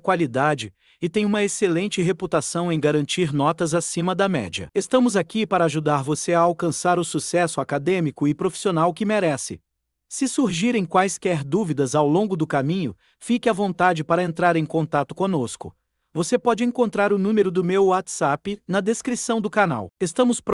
qualidade e tem uma excelente reputação em garantir notas acima da média. Estamos aqui para ajudar você a alcançar o sucesso acadêmico e profissional que merece. Se surgirem quaisquer dúvidas ao longo do caminho, fique à vontade para entrar em contato conosco. Você pode encontrar o número do meu WhatsApp na descrição do canal. Estamos